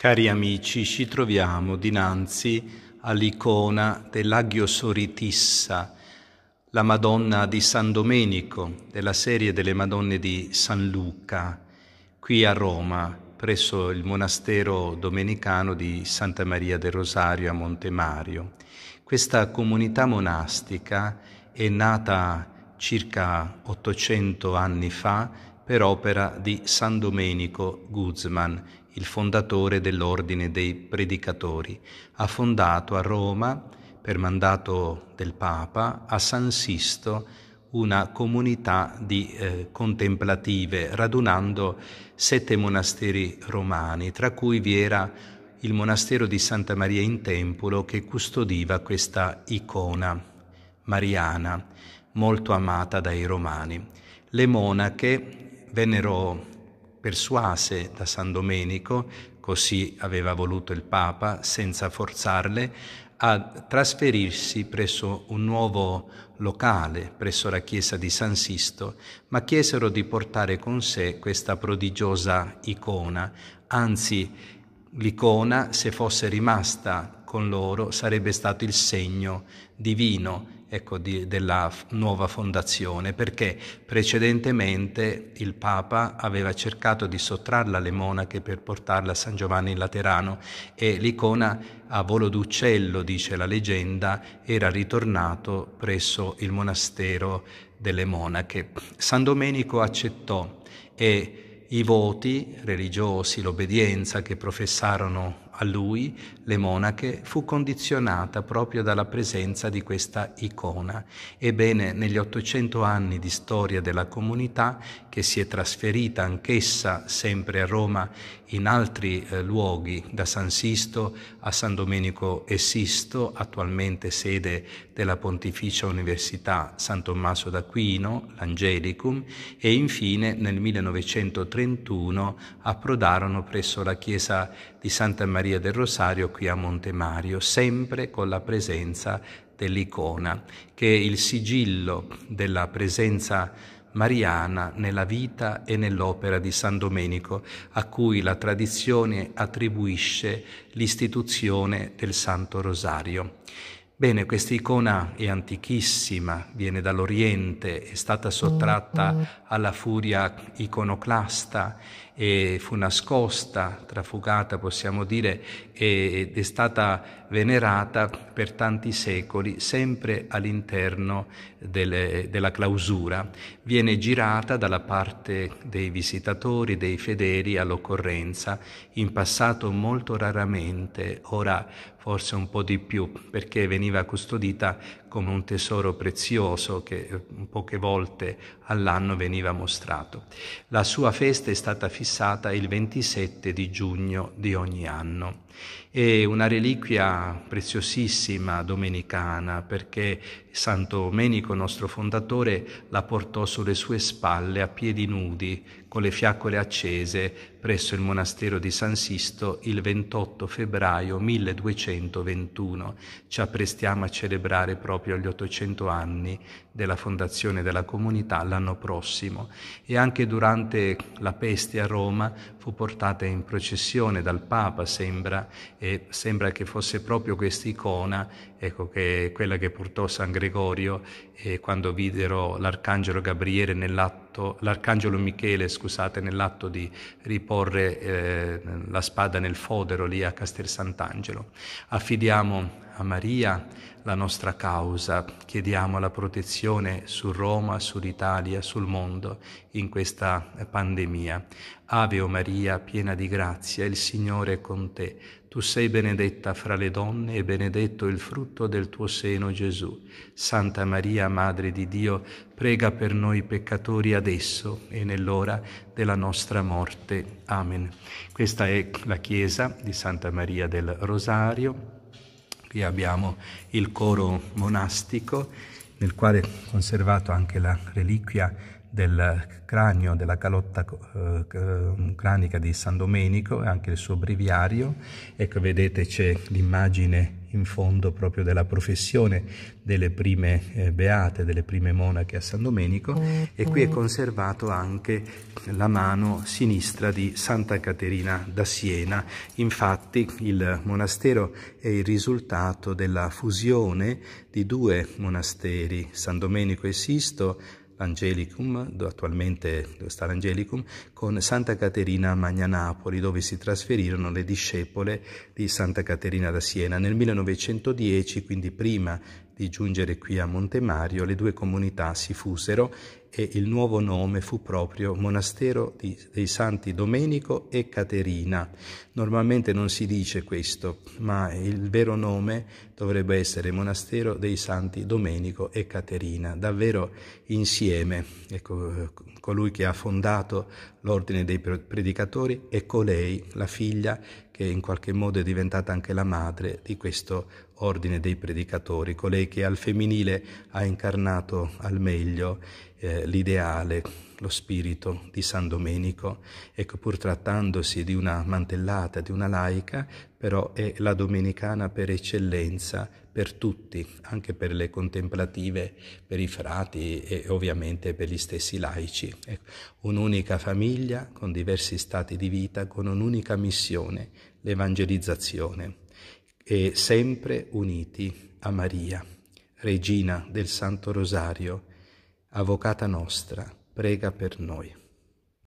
Cari amici, ci troviamo dinanzi all'icona dell'Agiosoritissa, la Madonna di San Domenico, della serie delle Madonne di San Luca, qui a Roma, presso il monastero domenicano di Santa Maria del Rosario a Montemario. Questa comunità monastica è nata circa 800 anni fa per opera di San Domenico Guzman, il fondatore dell'Ordine dei Predicatori. Ha fondato a Roma, per mandato del Papa, a San Sisto una comunità di eh, contemplative, radunando sette monasteri romani, tra cui vi era il monastero di Santa Maria in Tempolo che custodiva questa icona mariana, molto amata dai romani. Le monache vennero persuase da San Domenico, così aveva voluto il Papa, senza forzarle, a trasferirsi presso un nuovo locale, presso la chiesa di San Sisto, ma chiesero di portare con sé questa prodigiosa icona, anzi l'icona, se fosse rimasta con loro, sarebbe stato il segno divino ecco, di, della nuova fondazione, perché precedentemente il Papa aveva cercato di sottrarla alle monache per portarla a San Giovanni in Laterano e l'icona a volo d'uccello, dice la leggenda, era ritornato presso il monastero delle monache. San Domenico accettò e i voti religiosi, l'obbedienza che professarono a lui, le monache, fu condizionata proprio dalla presenza di questa icona. Ebbene, negli 800 anni di storia della comunità, che si è trasferita anch'essa sempre a Roma in altri eh, luoghi, da San Sisto a San Domenico e Sisto, attualmente sede della Pontificia Università San Tommaso d'Aquino, l'Angelicum, e infine nel 1931 approdarono presso la chiesa di Santa Maria Maria del Rosario qui a Monte Mario, sempre con la presenza dell'icona, che è il sigillo della presenza mariana nella vita e nell'opera di San Domenico, a cui la tradizione attribuisce l'istituzione del Santo Rosario. Bene, questa icona è antichissima, viene dall'Oriente, è stata sottratta mm, mm. alla furia iconoclasta e fu nascosta, trafugata possiamo dire, ed è stata venerata per tanti secoli, sempre all'interno delle, della clausura. Viene girata dalla parte dei visitatori, dei fedeli all'occorrenza, in passato molto raramente, ora forse un po' di più, perché veniva veniva custodita come un tesoro prezioso che eh, poche volte all'anno veniva mostrato. La sua festa è stata fissata il 27 di giugno di ogni anno. È una reliquia preziosissima domenicana perché Santo Domenico, nostro fondatore, la portò sulle sue spalle a piedi nudi, con le fiaccole accese, presso il monastero di San Sisto il 28 febbraio 1221. Ci apprestiamo a celebrare proprio gli 800 anni della fondazione della comunità l'anno prossimo e anche durante la peste a Roma fu portata in processione dal Papa, sembra, e sembra che fosse proprio questa icona, ecco, che quella che portò San Gregorio eh, quando videro l'arcangelo Gabriele nell'atto, l'arcangelo Michele, scusate, nell'atto di riporre eh, la spada nel fodero lì a Castel Sant'Angelo. Affidiamo a Maria la nostra causa, chiediamo la protezione su Roma, sull'Italia, sul mondo in questa pandemia. Ave o Maria, piena di grazia, il Signore è con te. Tu sei benedetta fra le donne e benedetto il frutto del tuo seno Gesù. Santa Maria, Madre di Dio, prega per noi peccatori adesso e nell'ora della nostra morte. Amen. Questa è la chiesa di Santa Maria del Rosario Qui abbiamo il coro monastico nel quale è conservato anche la reliquia del cranio della calotta eh, cranica di San Domenico e anche il suo breviario. Ecco, vedete c'è l'immagine in fondo proprio della professione delle prime eh, beate, delle prime monache a San Domenico e qui è ecco. conservato anche la mano sinistra di Santa Caterina da Siena. Infatti il monastero è il risultato della fusione di due monasteri, San Domenico e Sisto, Angelicum, attualmente dove sta l'Angelicum, con Santa Caterina a Magna Napoli, dove si trasferirono le discepole di Santa Caterina da Siena. Nel 1910, quindi prima di giungere qui a Monte Mario, le due comunità si fusero e il nuovo nome fu proprio Monastero dei Santi Domenico e Caterina. Normalmente non si dice questo, ma il vero nome dovrebbe essere Monastero dei Santi Domenico e Caterina, davvero insieme. Ecco, colui che ha fondato l'ordine dei predicatori e colei, la figlia, che in qualche modo è diventata anche la madre di questo ordine dei predicatori, colei che al femminile ha incarnato al meglio eh, l'ideale, lo spirito di San Domenico. Ecco, pur trattandosi di una mantellata, di una laica, però è la domenicana per eccellenza, per tutti, anche per le contemplative, per i frati e ovviamente per gli stessi laici. Ecco, un'unica famiglia con diversi stati di vita, con un'unica missione, l'evangelizzazione e sempre uniti a Maria, Regina del Santo Rosario, Avvocata nostra, prega per noi.